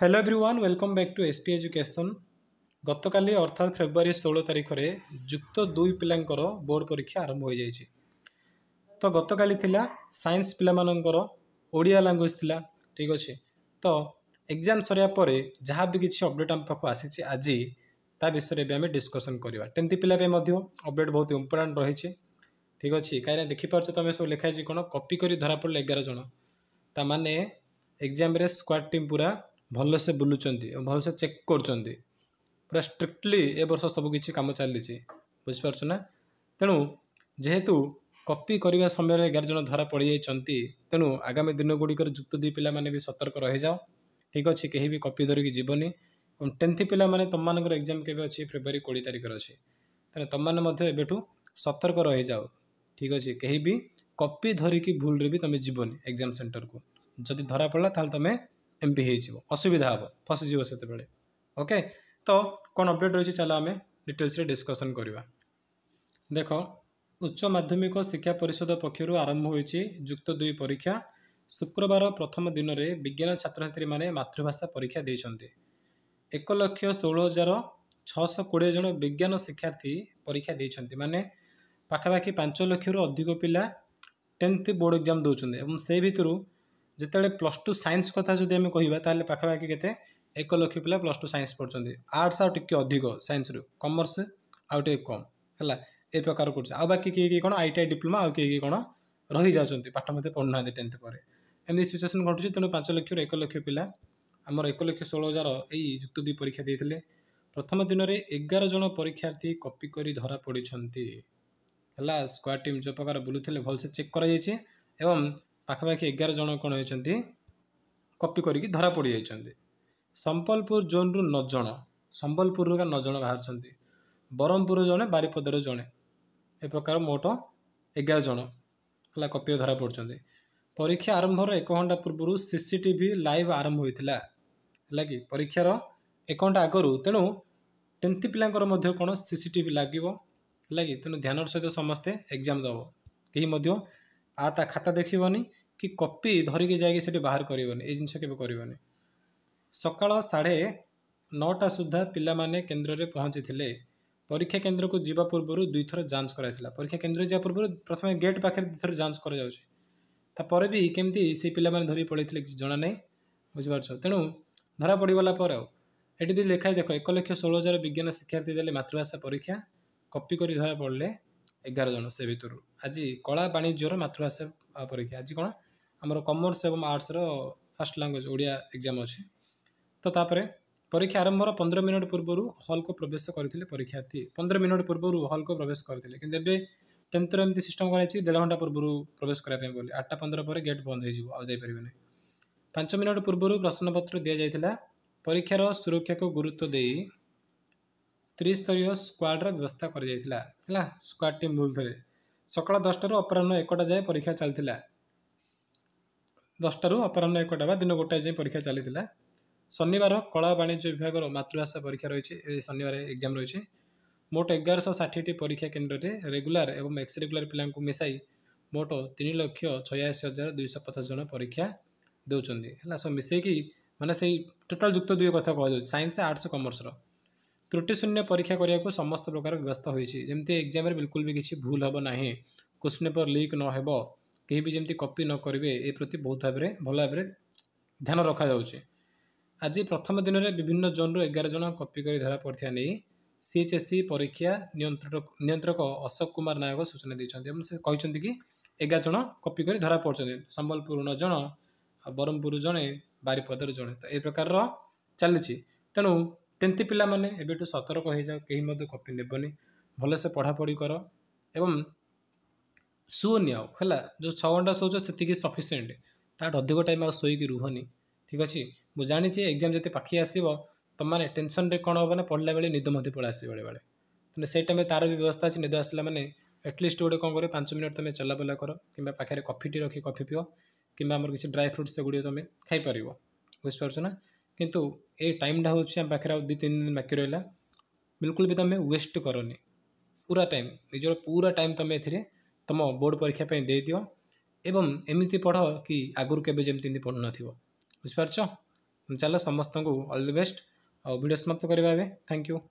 hello everyone welcome back to SP education গতকালি অর্থাৎ ফেব্রুয়ারি ষোলো তারিখে যুক্ত দুই পিলাঙ্কর বোর্ড পরীক্ষা আরম্ভ হয়ে যাইছি তো গতকালি লা সাইন্স পিলামানঙ্কর ওড়িয়া ল্যাঙ্গুয়েজ লা ঠিক আছে তো এক্সাম সরিয়া পরে যাহা বি কিছু অপডেট আম পাখ আসিছে আজি তা বিষয়ে এবে আমি ডিসকসন করিবা টেন্থ পিলা পাই মধ্য অপডেট বহুত ইম্পর্টান্ট রয়েছে ঠিক আছে কাইনা দেখি পারছো তুমি সব লেখা হয়েছে কোন কপি করে ধরা পড়লে এগারো জন তা মানে এক্সামে স্কোয়াড টিম পুরা ଭଲସେ ବୁଲୁଛନ୍ତି ଓ ଭଲସେ ଚେକ୍ କରୁଛନ୍ତି ପୁରା ଷ୍ଟ୍ରିକ୍ଟଲି ଏ ବର୍ଷ ସବୁକିଛି କାମ ଚାଲିଛି ବୁଝିପାରୁଛୁ ନା ତେଣୁ ଯେହେତୁ କପି କରିବା ସମୟରେ ଏଗାର ଜଣ ଧରା ପଡ଼ିଯାଇଛନ୍ତି ତେଣୁ ଆଗାମୀ ଦିନଗୁଡ଼ିକରେ ଯୁକ୍ତ ଦୁଇ ପିଲାମାନେ ବି ସତର୍କ ରହିଯାଅ ଠିକ୍ ଅଛି କେହି ବି କପି ଧରିକି ଯିବନି ଏବଂ ଟେନ୍ଥ ପିଲାମାନେ ତୁମମାନଙ୍କର ଏକ୍ଜାମ୍ କେବେ ଅଛି ଫେବୃଆରୀ କୋଡ଼ିଏ ତାରିଖରେ ଅଛି ତେଣୁ ତୁମମାନେ ମଧ୍ୟ ଏବେଠୁ ସତର୍କ ରହିଯାଅ ଠିକ୍ ଅଛି କେହି ବି କପି ଧରିକି ଭୁଲରେ ବି ତୁମେ ଯିବନି ଏକ୍ଜାମ୍ ସେଣ୍ଟରକୁ ଯଦି ଧରା ପଡ଼ିଲା ତାହେଲେ ତୁମେ ଏମିତି ହେଇଯିବ ଅସୁବିଧା ହେବ ଫସିଯିବ ସେତେବେଳେ ଓକେ ତ କ'ଣ ଅପଡ଼େଟ୍ ରହିଛି ଚାଲ ଆମେ ଡିଟେଲ୍ସରେ ଡିସ୍କସନ୍ କରିବା ଦେଖ ଉଚ୍ଚ ମାଧ୍ୟମିକ ଶିକ୍ଷା ପରିଷଦ ପକ୍ଷରୁ ଆରମ୍ଭ ହୋଇଛି ଯୁକ୍ତ ଦୁଇ ପରୀକ୍ଷା ଶୁକ୍ରବାର ପ୍ରଥମ ଦିନରେ ବିଜ୍ଞାନ ଛାତ୍ରଛାତ୍ରୀମାନେ ମାତୃଭାଷା ପରୀକ୍ଷା ଦେଇଛନ୍ତି ଏକ ଲକ୍ଷ ଷୋହଳ ହଜାର ଛଅଶହ କୋଡ଼ିଏ ଜଣ ବିଜ୍ଞାନ ଶିକ୍ଷାର୍ଥୀ ପରୀକ୍ଷା ଦେଇଛନ୍ତି ମାନେ ପାଖାପାଖି ପାଞ୍ଚ ଲକ୍ଷରୁ ଅଧିକ ପିଲା ଟେନ୍ଥ ବୋର୍ଡ଼ ଏକ୍ଜାମ୍ ଦେଉଛନ୍ତି ଏବଂ ସେ ଭିତରୁ যেতবে প্লস টু সাইন্স কথা যদি আমি কহা তাহলে পাখাপাখি কেতে এক লক্ষ পিলা প্লস টু সাইন্স পড়ছেন আর্টস আউ টিকি অধিক সাইন্সরু কমর্স আউ টিকি কম হল এই প্রকার করছে আউ বাকি কি কি কোণ আইটিআই ডিপ্লোমা আউ কি কি কোণ রহি যাচ্ছেন পাঠ মধ্যে পড়ু না টেন্থ পরে এমনি সিচুয়েসন ঘটুছে তেমন পাঁচ লক্ষর এক লক্ষ পিলা আমার এক লক্ষ ষোল হাজার এই যুক্ত দুই পরীক্ষা দিয়ে প্রথম দিনের এগার জন পরীক্ষার্থী কপি করে ধরা পড়ছেন ହେଲା ସ୍କ୍ୱାଡ଼ ଟିମ୍ ଯେଉଁ ପ୍ରକାର ବୁଲୁଥିଲେ ଭଲସେ ଚେକ୍ କରାଯାଇଛି ଏବଂ ପାଖାପାଖି ଏଗାର ଜଣ କ'ଣ ହେଇଛନ୍ତି କପି କରିକି ଧରା ପଡ଼ିଯାଇଛନ୍ତି ସମ୍ବଲପୁର ଜୋନ୍ରୁ ନଅ ଜଣ ସମ୍ବଲପୁରରୁ ଏକା ନଅ ଜଣ ବାହାରିଛନ୍ତି ବ୍ରହ୍ମପୁରରୁ ଜଣେ ବାରିପଦାରୁ ଜଣେ ଏ ପ୍ରକାର ମୋଟ ଏଗାର ଜଣ ହେଲା କପିରେ ଧରା ପଡ଼ୁଛନ୍ତି ପରୀକ୍ଷା ଆରମ୍ଭର ଏକ ଘଣ୍ଟା ପୂର୍ବରୁ C C T V live ଆରମ୍ଭ ହୋଇଥିଲା ହେଲା କି ପରୀକ୍ଷାର ଏକ ଘଣ୍ଟା ଆଗରୁ ତେଣୁ ଟେନ୍ଥ ପିଲାଙ୍କର ମଧ୍ୟ କ'ଣ ସି ସି ଟି ଭି ଲାଗିବ ହେଲା କି ତେଣୁ ଧ୍ୟାନର ସହିତ ସମସ୍ତେ ଏକ୍ଜାମ୍ ଦେବ କେହି ମଧ୍ୟ ଆଉ ତା ଖାତା ଦେଖିବନି କି କପି ଧରିକି ଯାଇକି ସେଠି ବାହାର କରିବନି ଏଇ ଜିନିଷ କେବେ କରିବନି ସକାଳ ସାଢ଼େ ନଅଟା ସୁଦ୍ଧା ପିଲାମାନେ କେନ୍ଦ୍ରରେ ପହଞ୍ଚିଥିଲେ ପରୀକ୍ଷା କେନ୍ଦ୍ରକୁ ଯିବା ପୂର୍ବରୁ ଦୁଇଥର ଯାଞ୍ଚ କରାଯାଇଥିଲା ପରୀକ୍ଷା କେନ୍ଦ୍ର ଯିବା ପୂର୍ବରୁ ପ୍ରଥମେ ଗେଟ୍ ପାଖରେ ଦୁଇଥର ଯାଞ୍ଚ କରାଯାଉଛି ତାପରେ ବି କେମିତି ସେଇ ପିଲାମାନେ ଧରି ପଳେଇଥିଲେ କିଛି ଜଣା ନାହିଁ ବୁଝିପାରୁଛ ତେଣୁ ଧରା ପଡ଼ିଗଲା ପରେ ଆଉ ଏଠି ବି ଲେଖାଏ ଦେଖ ଏକ ଲକ୍ଷ ଷୋହଳ ହଜାର ବିଜ୍ଞାନ ଶିକ୍ଷାର୍ଥୀ ଦେଲେ ମାତୃଭାଷା ପରୀକ୍ଷା କପି କରି ଧରା ପଡ଼ିଲେ ଏଗାର ଜଣ ସେ ଭିତରୁ ଆଜି କଳା ବାଣିଜ୍ୟର ମାତୃଭାଷା ପରୀକ୍ଷା ଆଜି କ'ଣ ଆମର କମର୍ସ ଏବଂ ଆର୍ଟ୍ସର ଫାର୍ଷ୍ଟ ଲାଙ୍ଗୁଏଜ୍ ଓଡ଼ିଆ ଏକ୍ଜାମ୍ ଅଛି ତ ତାପରେ ପରୀକ୍ଷା ଆରମ୍ଭର ପନ୍ଦର ମିନିଟ୍ ପୂର୍ବରୁ ହଲ୍କୁ ପ୍ରବେଶ କରିଥିଲେ ପରୀକ୍ଷାର୍ଥୀ ପନ୍ଦର ମିନିଟ୍ ପୂର୍ବରୁ ହଲ୍କୁ ପ୍ରବେଶ କରିଥିଲେ କିନ୍ତୁ ଏବେ ଟେନ୍ଥର ଏମିତି ସିଷ୍ଟମ୍ କରାଯାଇଛି ଦେଢ଼ ଘଣ୍ଟା ପୂର୍ବରୁ ପ୍ରବେଶ କରିବା ପାଇଁ ବୋଲି ଆଠଟା ପନ୍ଦର ପରେ ଗେଟ୍ ବନ୍ଦ ହୋଇଯିବ ଆଉ ଯାଇପାରିବନି ପାଞ୍ଚ ମିନିଟ୍ ପୂର୍ବରୁ ପ୍ରଶ୍ନପତ୍ର ଦିଆଯାଇଥିଲା ପରୀକ୍ଷାର ସୁରକ୍ଷାକୁ ଗୁରୁତ୍ୱ ଦେଇ ତ୍ରିସ୍ତରୀୟ ସ୍କ୍ୱାଡ଼୍ର ବ୍ୟବସ୍ଥା କରାଯାଇଥିଲା ହେଲା ସ୍କ୍ୱାଡ଼୍ ଟିମ୍ ରୁଲ୍ ଥରେ सकाल दसटार अपराह एकटा जाए परीक्षा चाहिँ दसटारु अपराह एकटा दिन गोटा जाँ परीक्षा चाहिँ शनिवार कला वाणिज्य विभाग र मतृभाषा परीक्षा र एग्जाम एक्जाम रहेछ मोट एघार परीक्षा केन्द्र केन्द्रले रेगुलर एक्स रेगुलर पिला मिसि मोट तिन लक्ष छयाजार दुईश पचास जन परीक्षा देउँछ होला सो मिसैकि मलाई सही टोटाल जुक्त दुई कथा कुन सयन्स आर्ट्स कमर्स र ত্রুটিশূন্য পরীক্ষা করা সমস্ত প্রকার ব্যবস্থা হয়েছে যেমি এক্সামে বিলকুল বি কিছু ভুল হব না কোশ্চিন পেপর লিক নহব কেউ বি যেমি কপি ন করবে এ প্রতি বহু ভাবে ভাল ভাবে ধ্যান রখা যাচ্ছে আজ প্রথম দিনের বিভিন্ন জোন্রু এগার জন কপি করে ধরা পড়া নিয়ে সিএচএসি পরীক্ষা নিয়ন্ত্রক অশোক কুমার নায়ক সূচনা দিয়েছেন এবং সে কি এগার জন কপি করে ধরা পড়ছেন সম্বলপুর ন জন ব্রহ্মপুর জনে বারিপদার জনে তো এই প্রকার চালছে তেমন তেমতি ପିଲାମାନେ ଏବେଠୁ ସତର୍କ ହୋଇଯାଅ କେହି ମଧ୍ୟ କପି ନେବନି ଭଲସେ ପଢ଼ାପଢ଼ି କର ଏବଂ ଶୁଅନି ଆଉ ହେଲା ଯେଉଁ ଛଅ ଘଣ୍ଟା ଶୋଉଛ ସେତିକି ସଫିସିଏଣ୍ଟ ତା'ଠୁ ଅଧିକ ଟାଇମ୍ ଆଉ ଶୋଇକି ରୁହନି ଠିକ୍ ଅଛି ମୁଁ ଜାଣିଛି ଏକ୍ଜାମ୍ ଯଦି ପାଖି ଆସିବ ତୁମମାନେ ଟେନସନ୍ରେ କ'ଣ ହେବ ନା ପଢ଼ିଲା ବେଳେ ନିଦ ମଧ୍ୟ ପଳେଇ ଆସିବ ବେଳେ ବେଳେ ତେଣୁ ସେଇ ଟାଇମ୍ରେ ତା'ର ବି ବ୍ୟବସ୍ଥା ଅଛି ନିଦ ଆସିଲା ମାନେ ଆଟଲିଷ୍ଟ ଗୋଟେ କ'ଣ କରିବ ପାଞ୍ଚ ମିନିଟ୍ ତୁମେ ଚଲାବୁଲା କର କିମ୍ବା ପାଖରେ କଫିଟି ରଖି କଫି ପିଅ କିମ୍ବା ଆମର କିଛି ଡ୍ରାଏ ଫ୍ରୁଟ୍ସ ସେଗୁଡ଼ିକ ତୁମେ ଖାଇପାରିବ ବୁଝିପାରୁଛ ନା किंतु ये टाइमटा हूँ पाखे आ दिन दिन बाकी रहा बिल्कुल भी तुम वेस्ट करनी पूरा टाइम निजर पूरा टाइम तुम ए तुम बोर्ड परीक्षा पे दि एवं एमती पढ़ कि आगुरी केमती पढ़ु न बुझिपार चल समस्त अल दि बेस्ट और वीडियो समाप्त करवा थैंक यू